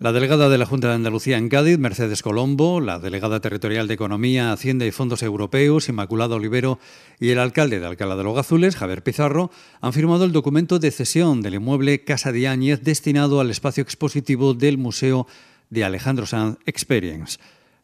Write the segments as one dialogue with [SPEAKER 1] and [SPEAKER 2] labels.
[SPEAKER 1] La delegada de la Junta de Andalucía en Cádiz, Mercedes Colombo, la delegada territorial de Economía, Hacienda y Fondos Europeos, Inmaculada Olivero, y el alcalde de Alcalá de los Azules, Javier Pizarro, han firmado el documento de cesión del inmueble Casa de Áñez destinado al espacio expositivo del Museo de Alejandro Sanz Experience.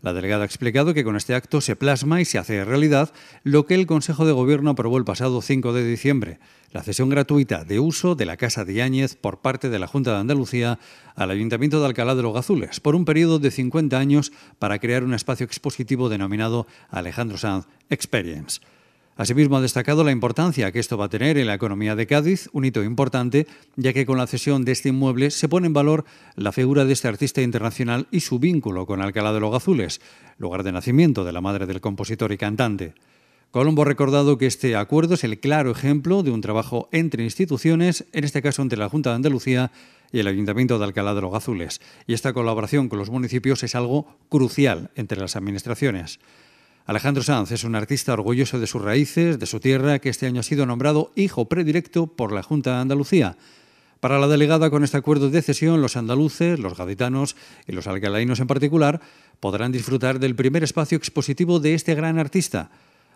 [SPEAKER 1] La delegada ha explicado que con este acto se plasma y se hace realidad lo que el Consejo de Gobierno aprobó el pasado 5 de diciembre, la cesión gratuita de uso de la Casa de Yáñez por parte de la Junta de Andalucía al Ayuntamiento de Alcalá de los Gazules por un periodo de 50 años para crear un espacio expositivo denominado Alejandro Sanz Experience. Asimismo, ha destacado la importancia que esto va a tener en la economía de Cádiz, un hito importante, ya que con la cesión de este inmueble se pone en valor la figura de este artista internacional y su vínculo con Alcalá de los Gazules, lugar de nacimiento de la madre del compositor y cantante. Colombo ha recordado que este acuerdo es el claro ejemplo de un trabajo entre instituciones, en este caso entre la Junta de Andalucía y el Ayuntamiento de Alcalá de los Gazules, y esta colaboración con los municipios es algo crucial entre las administraciones. Alejandro Sanz es un artista orgulloso de sus raíces, de su tierra, que este año ha sido nombrado hijo Predirecto por la Junta de Andalucía. Para la delegada, con este acuerdo de cesión, los andaluces, los gaditanos y los alcalainos en particular podrán disfrutar del primer espacio expositivo de este gran artista.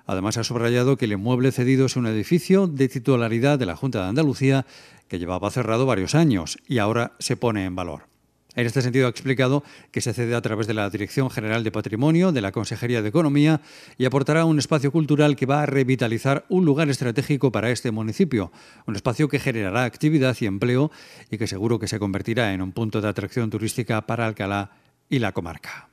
[SPEAKER 1] Además, ha subrayado que el inmueble cedido es un edificio de titularidad de la Junta de Andalucía que llevaba cerrado varios años y ahora se pone en valor. En este sentido, ha explicado que se cede a través de la Dirección General de Patrimonio de la Consejería de Economía y aportará un espacio cultural que va a revitalizar un lugar estratégico para este municipio, un espacio que generará actividad y empleo y que seguro que se convertirá en un punto de atracción turística para Alcalá y la comarca.